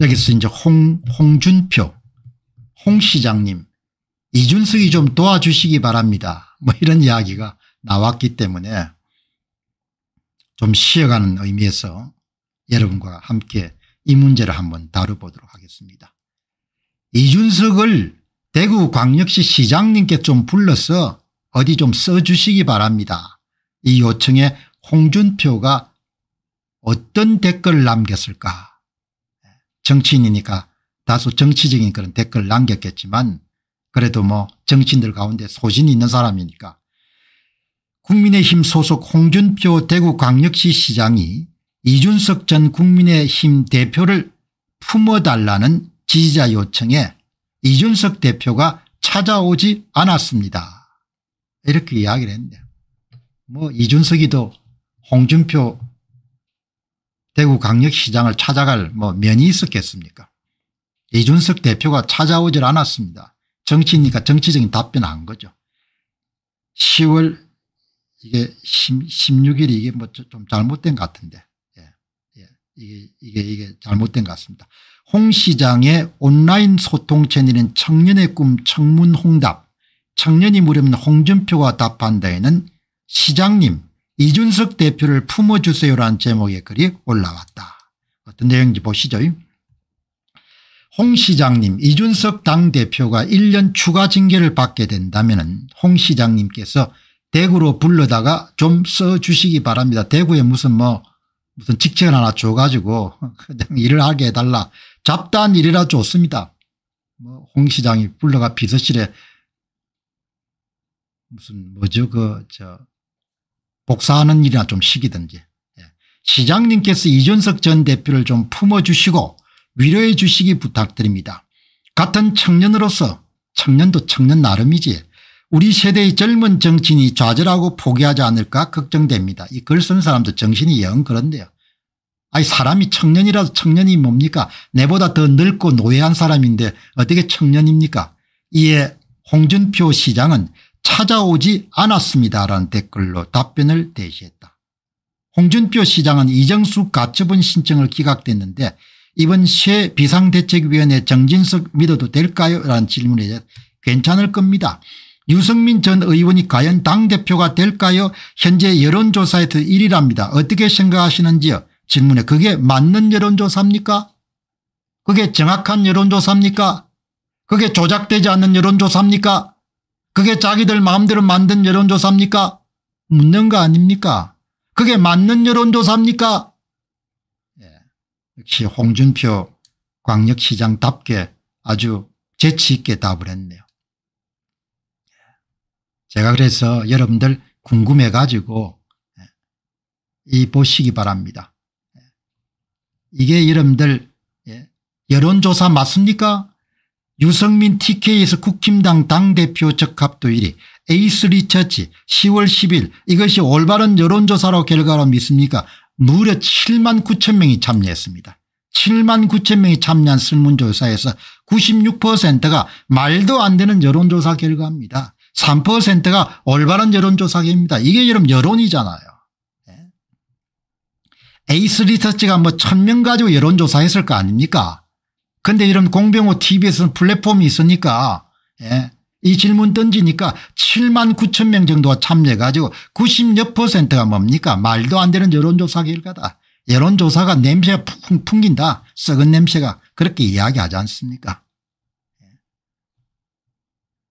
여기서 이제 홍, 홍준표, 홍 시장님, 이준석이 좀 도와주시기 바랍니다. 뭐 이런 이야기가 나왔기 때문에 좀 쉬어가는 의미에서 여러분과 함께 이 문제를 한번 다뤄보도록 하겠습니다. 이준석을 대구광역시 시장님께 좀 불러서 어디 좀 써주시기 바랍니다. 이 요청에 홍준표가 어떤 댓글을 남겼을까 정치인이니까 다소 정치적인 그런 댓글 을 남겼겠지만 그래도 뭐 정치인들 가운데 소신이 있는 사람이니까 국민의힘 소속 홍준표 대구광역시 시장이 이준석 전 국민의힘 대표를 품어달라는 지지자 요청에 이준석 대표가 찾아오지 않았습니다. 이렇게 이야기를 했는데 뭐 이준석이도 홍준표 대구광역시장을 찾아갈 뭐 면이 있었겠습니까 이준석 대표가 찾아오질 않았습니다. 정치니까 정치적인 답변한 거죠. 10월 이게 16일이 이게 뭐 좀 잘못된 것 같은데 예. 예. 이게 이게 이게 잘못된 것 같습니다. 홍 시장의 온라인 소통 채널인 청년의 꿈 청문홍답 청년이 물으면 홍준표가 답한데에는 시장님 이준석 대표를 품어주세요라는 제목의 글이 올라왔다. 어떤 내용인지 보시죠. 홍 시장님 이준석 당대표가 1년 추가 징계를 받게 된다면 홍 시장님께서 대구로 불러다가 좀 써주시기 바랍니다. 대구에 무슨 뭐 무슨 직책을 하나 줘가지고 그냥 일을 하게 해달라. 잡다한 일이라 좋습니다. 뭐홍 시장이 불러가 비서실에 무슨 뭐죠 그저 복사하는 일이나 좀 시키든지 예. 시장님께서 이준석 전 대표를 좀 품어주시고 위로해 주시기 부탁드립니다. 같은 청년으로서 청년도 청년 나름이지 우리 세대의 젊은 정치인이 좌절하고 포기하지 않을까 걱정됩니다. 이글쓴 사람도 정신이 영 그런데요. 아니 사람이 청년이라도 청년이 뭡니까 내보다 더 늙고 노예한 사람인데 어떻게 청년입니까 이에 홍준표 시장은 찾아오지 않았습니다라는 댓글로 답변을 대시했다. 홍준표 시장은 이정수 가처분 신청을 기각됐는데 이번 새 비상대책위원회 정진석 믿어도 될까요 라는 질문에 괜찮을 겁니다. 유승민 전 의원이 과연 당대표가 될까요 현재 여론조사에서 1위랍니다. 어떻게 생각하시는지요 질문에 그게 맞는 여론조사입니까 그게 정확한 여론조사입니까 그게 조작되지 않는 여론조사입니까 그게 자기들 마음대로 만든 여론조사입니까? 묻는 거 아닙니까? 그게 맞는 여론조사입니까? 예. 역시 홍준표 광역시장답게 아주 재치있게 답을 했네요. 예. 제가 그래서 여러분들 궁금해가지고 예. 이 보시기 바랍니다. 예. 이게 여러분들 여론조사 맞습니까? 유성민 TK에서 국힘당 당대표 적합도 1위 에이스 리처치 10월 10일 이것이 올바른 여론조사로 결과로 믿습니까 무려 7만 9천 명이 참여했습니다. 7만 9천 명이 참여한 설문조사에서 96%가 말도 안 되는 여론조사 결과입니다. 3%가 올바른 여론조사입니다. 이게 여러분 여론이잖아요. 예. 에이스 리서치가 뭐 천 명 가지고 여론조사했을 거 아닙니까 근데 이런 공병호 tv에서는 플랫폼이 있으니까 예. 이 질문 던지니까 7만 9천 명 정도가 참여해가지고 90여 퍼센트가 뭡니까 말도 안 되는 여론조사 결과다. 여론조사가 냄새가 풍, 풍긴다. 썩은 냄새가 그렇게 이야기하지 않습니까 예.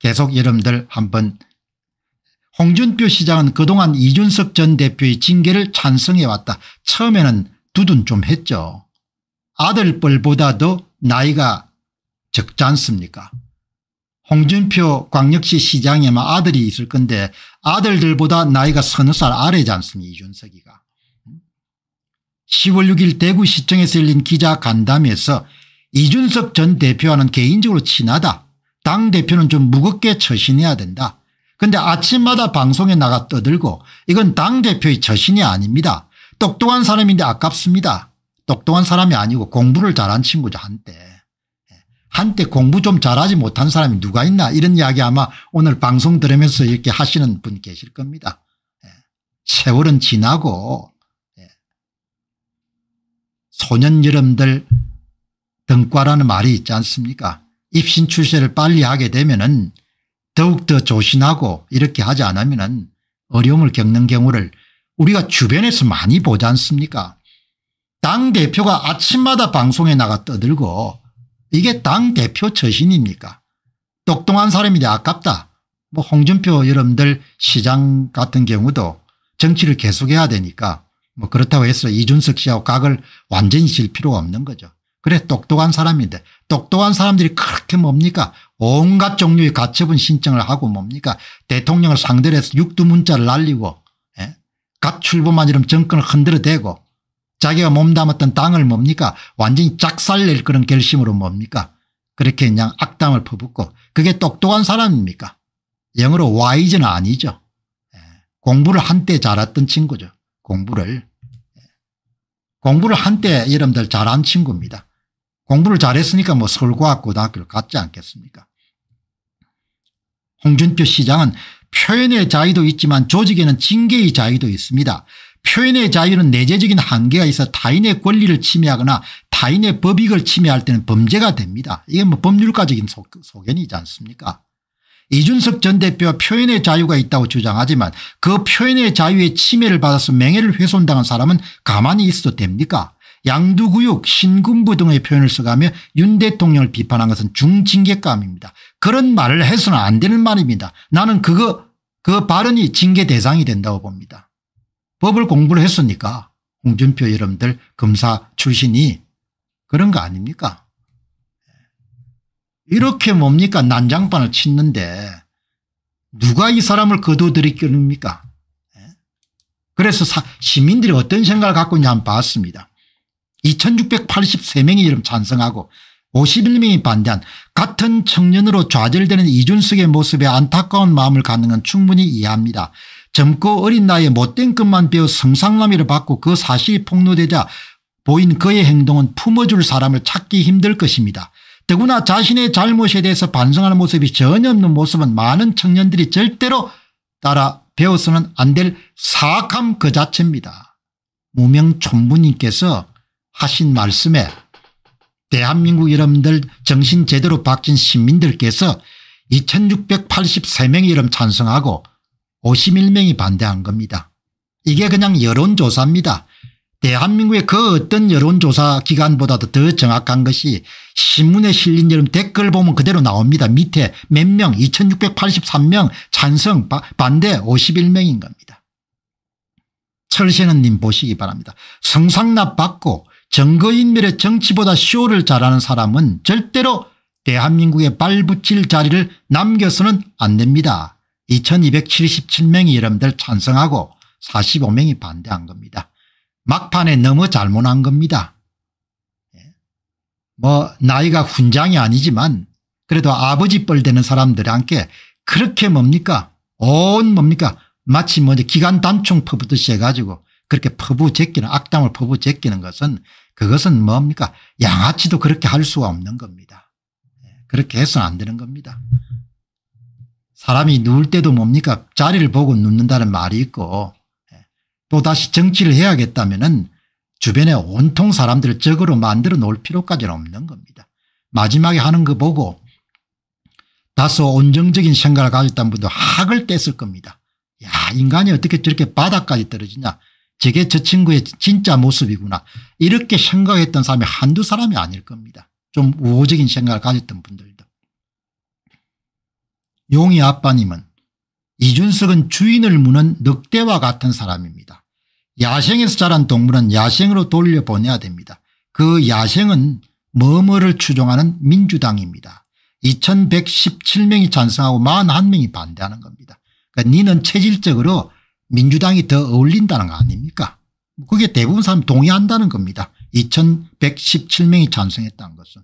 계속 여러분들 한번 홍준표 시장은 그동안 이준석 전 대표의 징계를 찬성해왔다. 처음에는 두둔 좀 했죠. 아들뻘보다도 나이가 적지 않습니까 홍준표 광역시 시장에만 아들이 있을 건데 아들들보다 나이가 서너 살 아래지 않습니까 이준석이가 10월 6일 대구시청에서 열린 기자 간담회에서 이준석 전 대표와는 개인적으로 친하다 당대표는 좀 무겁게 처신해야 된다 근데 아침마다 방송에 나가 떠들고 이건 당대표의 처신이 아닙니다. 똑똑한 사람인데 아깝습니다. 똑똑한 사람이 아니고 공부를 잘한 친구죠 한때. 예. 한때 공부 좀 잘하지 못한 사람이 누가 있나 이런 이야기 아마 오늘 방송 들으면서 이렇게 하시는 분 계실 겁니다. 예. 세월은 지나고 예. 소년 여름들 등과라는 말이 있지 않습니까 입신 출세를 빨리 하게 되면 은 더욱더 조신하고 이렇게 하지 않으면 은 어려움을 겪는 경우를 우리가 주변에서 많이 보지 않습니까 당대표가 아침마다 방송에 나가 떠들고 이게 당대표 처신입니까 똑똑한 사람인데 아깝다. 뭐 홍준표 여러분들 시장 같은 경우도 정치를 계속해야 되니까 뭐 그렇다고 해서 이준석 씨하고 각을 완전히 질 필요가 없는 거죠. 그래 똑똑한 사람인데 똑똑한 사람들이 그렇게 뭡니까 온갖 종류의 가처분 신청을 하고 뭡니까 대통령을 상대로 해서 육두문자를 날리고 예? 갓 출범한 이름 정권을 흔들어대고 자기가 몸담았던 땅을 뭡니까 완전히 작살낼 그런 결심으로 뭡니까 그렇게 그냥 악담을 퍼붓고 그게 똑똑한 사람입니까 영어로 와이즈는 아니죠 예, 공부를 한때 잘했던 친구죠 공부를 예, 공부를 한때 여러분들 잘한 친구입니다 공부를 잘했으니까 뭐 서울과학고등학교를 갔지 않겠습니까 홍준표 시장은 표현의 자유도 있지만 조직에는 징계의 자유도 있습니다. 표현의 자유는 내재적인 한계가 있어 타인의 권리를 침해하거나 타인의 법익을 침해할 때는 범죄가 됩니다. 이게 뭐 법률가적인 소, 견이지 않습니까 이준석 전 대표가 표현의 자유가 있다고 주장하지만 그 표현의 자유의 침해를 받아서 명예를 훼손당한 사람은 가만히 있어도 됩니까 양두구육 신군부 등의 표현을 써가며 윤 대통령을 비판한 것은 중징계감입니다. 그런 말을 해서는 안 되는 말입니다. 나는 그거 그 발언이 징계 대상이 된다고 봅니다. 법을 공부를 했으니까 홍준표 여러분들 검사 출신이 그런 거 아닙니까 이렇게 뭡니까 난장판을 치는데 누가 이 사람을 거둬들이겠습니까 예? 그래서 사, 시민들이 어떤 생각을 갖고 있냐 한번 봤습니다 2683명이 이름 찬성하고 51명이 반대한 같은 청년으로 좌절되는 이준석의 모습에 안타까운 마음을 갖는 건 충분히 이해합니다. 젊고 어린 나이에 못된 것만 배워 성상남이를 받고 그 사실이 폭로되자 보인 그의 행동은 품어줄 사람을 찾기 힘들 것입니다. 더구나 자신의 잘못에 대해서 반성하는 모습이 전혀 없는 모습은 많은 청년들이 절대로 따라 배워서는 안 될 사악함 그 자체입니다. 무명촌부님께서 하신 말씀에 대한민국 여러분들 정신 제대로 박진 시민들께서 2683명이 이름 찬성하고 51명이 반대한 겁니다. 이게 그냥 여론조사입니다. 대한민국의 그 어떤 여론조사 기관보다도 더 정확한 것이 신문에 실린 여름 댓글 보면 그대로 나옵니다. 밑에 몇 명 2683명 찬성 반대 51명인 겁니다. 철신은님 보시기 바랍니다. 성상납 받고 정거인멸의 정치보다 쇼를 잘하는 사람은 절대로 대한민국에 발붙일 자리를 남겨서는 안 됩니다. 2277명의 러분들 찬성하고 45명이 반대한 겁니다. 막판에 너무 잘못한 겁니다. 예. 뭐 나이가 훈장이 아니지만 그래도 아버지 뻘 되는 사람들한테 그렇게 뭡니까 온 뭡니까 마치 뭐이 기간 단총 퍼부듯이 해가지고 그렇게 퍼부 제끼는 악당을 퍼부 제끼는 것은 그것은 뭡니까 양아치도 그렇게 할 수가 없는 겁니다. 예. 그렇게 해서는 안 되는 겁니다. 사람이 누울 때도 뭡니까 자리를 보고 눕는다는 말이 있고 예. 또다시 정치를 해야겠다면 은 주변에 온통 사람들을 적으로 만들어 놓을 필요까지는 없는 겁니다. 마지막에 하는 거 보고 다소 온정적인 생각을 가졌던 분도 학을 뗐을 겁니다. 야 인간이 어떻게 저렇게 바닥까지 떨어지냐 저게 저 친구의 진짜 모습이구나 이렇게 생각했던 사람이 한두 사람이 아닐 겁니다. 좀 우호적인 생각을 가졌던 분들도. 용희 아빠님은 이준석은 주인을 무는 늑대와 같은 사람입니다. 야생에서 자란 동물은 야생으로 돌려보내야 됩니다. 그 야생은 머머를 추종하는 민주당입니다. 2117명이 찬성하고 41명이 반대하는 겁니다. 그러니까 니는 체질적으로 민주당이 더 어울린다는 거 아닙니까 그게 대부분 사람 동의한다는 겁니다. 2117명이 찬성했다는 것은.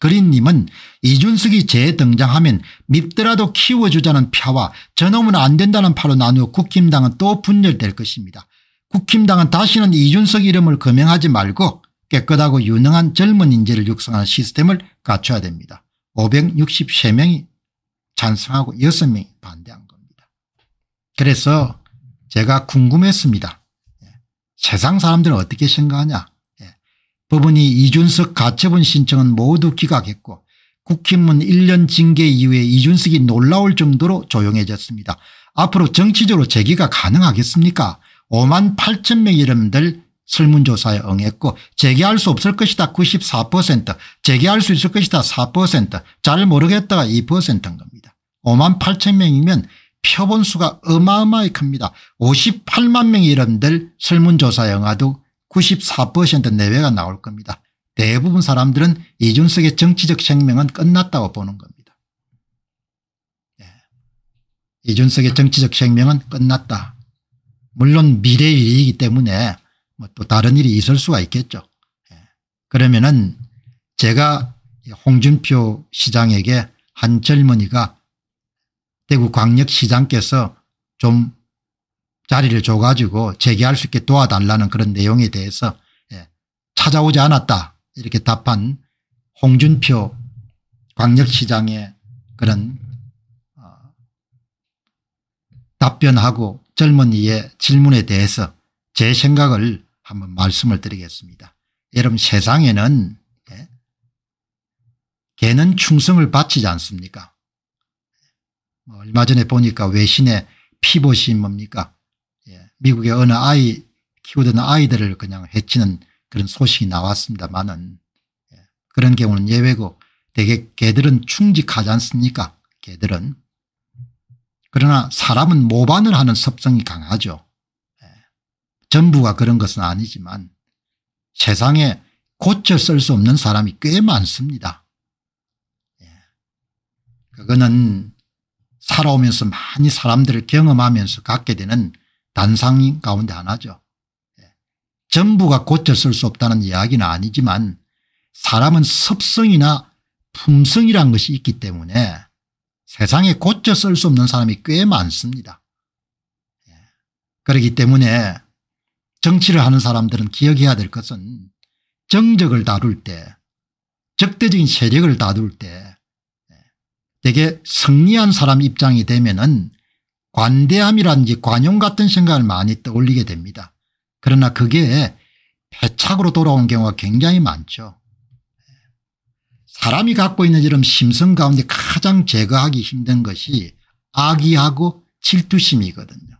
그린님은 이준석이 재등장하면 밉더라도 키워주자는 표와 저놈은 안 된다는 파로 나누어 국힘당은 또 분열될 것입니다. 국힘당은 다시는 이준석 이름을 거명하지 말고 깨끗하고 유능한 젊은 인재를 육성하는 시스템을 갖춰야 됩니다. 563명이 찬성하고 6명이 반대한 겁니다. 그래서 제가 궁금했습니다. 예, 세상 사람들은 어떻게 생각하냐 법원이 이준석 가처분 신청은 모두 기각했고 국힘문 1년 징계 이후에 이준석이 놀라울 정도로 조용해졌습니다. 앞으로 정치적으로 재기가 가능하겠습니까 5만 8천 명 이름들 설문조사에 응했고 재개할 수 없을 것이다 94% 재개할 수 있을 것이다 4%잘 모르겠다가 2%인 겁니다. 5만 8천 명이면 표본수가 어마어마히 큽니다. 58만 명 이름들 설문조사에 응하도 94% 내외가 나올 겁니다. 대부분 사람들은 이준석의 정치적 생명은 끝났다고 보는 겁니다. 예. 이준석의 정치적 생명은 끝났다. 물론 미래 일이기 때문에 뭐또 다른 일이 있을 수가 있겠죠. 예. 그러면은 제가 홍준표 시장에게 한 젊은이가 대구광역시장께서 좀 자리를 줘가지고 재개할 수 있게 도와달라는 그런 내용에 대해서 예, 찾아오지 않았다 이렇게 답한 홍준표 광역시장의 그런 어, 답변하고 젊은이의 질문에 대해서 제 생각을 한번 말씀을 드리겠습니다. 여러분 세상에는 예, 개는 충성을 바치지 않습니까 뭐 얼마 전에 보니까 외신의 피봇이 뭡니까 미국의 어느 아이 키우던 아이들을 그냥 해치는 그런 소식이 나왔습니다만은 예, 그런 경우는 예외고 대개 개들은 충직하지 않습니까 개들은 그러나 사람은 모반을 하는 습성이 강하죠 예, 전부가 그런 것은 아니지만 세상에 고쳐 쓸 수 없는 사람이 꽤 많습니다 예, 그거는 살아오면서 많이 사람들을 경험하면서 갖게 되는 단상인 가운데 하나죠. 예. 전부가 고쳤을 수 없다는 이야기는 아니지만 사람은 습성이나 품성이란 것이 있기 때문에 세상에 고쳐 쓸 수 없는 사람이 꽤 많습니다. 예. 그렇기 때문에 정치를 하는 사람들은 기억해야 될 것은 정적을 다룰 때 적대적인 세력을 다룰 때 예. 되게 승리한 사람 입장이 되면 은 관대함이라든지 관용 같은 생각을 많이 떠올리게 됩니다. 그러나 그게 배착으로 돌아온 경우가 굉장히 많죠. 사람이 갖고 있는 이런 심성 가운데 가장 제거하기 힘든 것이 악의하고 질투심이거든요.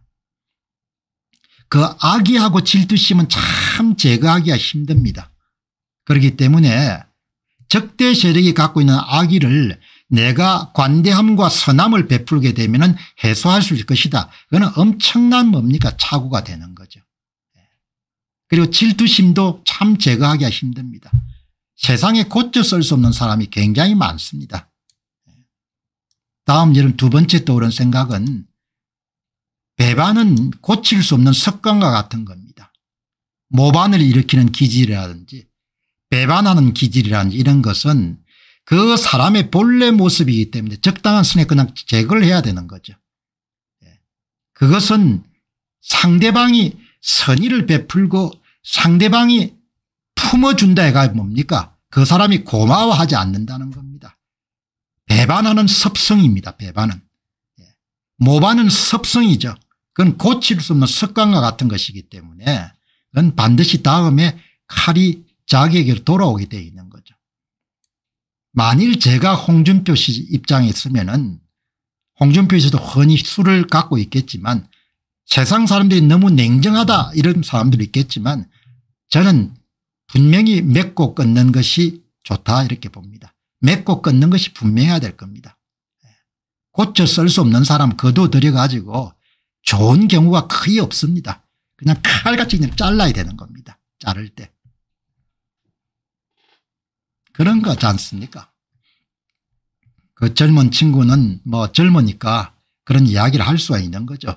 그 악의하고 질투심은 참 제거하기가 힘듭니다. 그렇기 때문에 적대 세력이 갖고 있는 악의를 내가 관대함과 선함을 베풀게 되면 해소할 수 있을 것이다. 그거는 엄청난 뭡니까 착오가 되는 거죠. 네. 그리고 질투심도 참 제거하기가 힘듭니다. 세상에 고쳐 쓸 수 없는 사람이 굉장히 많습니다. 네. 다음 예를 두 번째 떠오른 생각은 배반은 고칠 수 없는 습관과 같은 겁니다. 모반을 일으키는 기질이라든지 배반하는 기질이라든지 이런 것은 그 사람의 본래 모습이기 때문에 적당한 선에 그냥 제거를 해야 되는 거죠. 예. 그것은 상대방이 선의를 베풀고 상대방이 품어준다 해가 뭡니까 그 사람이 고마워하지 않는다는 겁니다. 배반하는 습성입니다 배반은. 예. 모반은 습성이죠 그건 고칠 수 없는 습관과 같은 것이기 때문에 그건 반드시 다음에 칼이 자기에게 돌아오게 되어 있는 거죠. 만일 제가 홍준표 씨 입장에 있으면 은 홍준표 씨도 흔히 수를 갖고 있겠지만 세상 사람들이 너무 냉정하다 이런 사람들이 있겠지만 저는 분명히 맺고 끊는 것이 좋다 이렇게 봅니다. 맺고 끊는 것이 분명해야 될 겁니다. 예. 고쳐 쓸 수 없는 사람 거둬들여 가지고 좋은 경우가 거의 없습니다. 그냥 칼같이 그냥 잘라야 되는 겁니다. 자를 때. 그런 거지 않습니까? 그 젊은 친구는 뭐 젊으니까 그런 이야기를 할 수가 있는 거죠.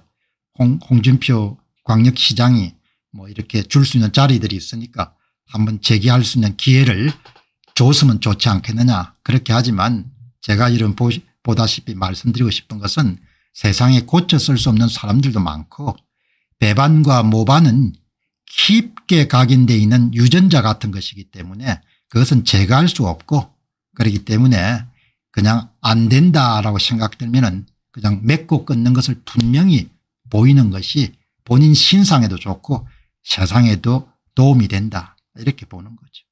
홍, 홍준표 광역시장이 뭐 이렇게 줄 수 있는 자리들이 있으니까 한번 제기할 수 있는 기회를 줬으면 좋지 않겠느냐 그렇게 하지만 제가 이런 보, 보다시피 말씀드리고 싶은 것은 세상에 고쳐 쓸 수 없는 사람들도 많고 배반과 모반은 깊게 각인되어 있는 유전자 같은 것이기 때문에 그것은 제가 할 수 없고 그렇기 때문에 그냥 안 된다라고 생각되면 은 그냥 맺고 끊는 것을 분명히 보이는 것이 본인 신상에도 좋고 세상에도 도움이 된다 이렇게 보는 거죠.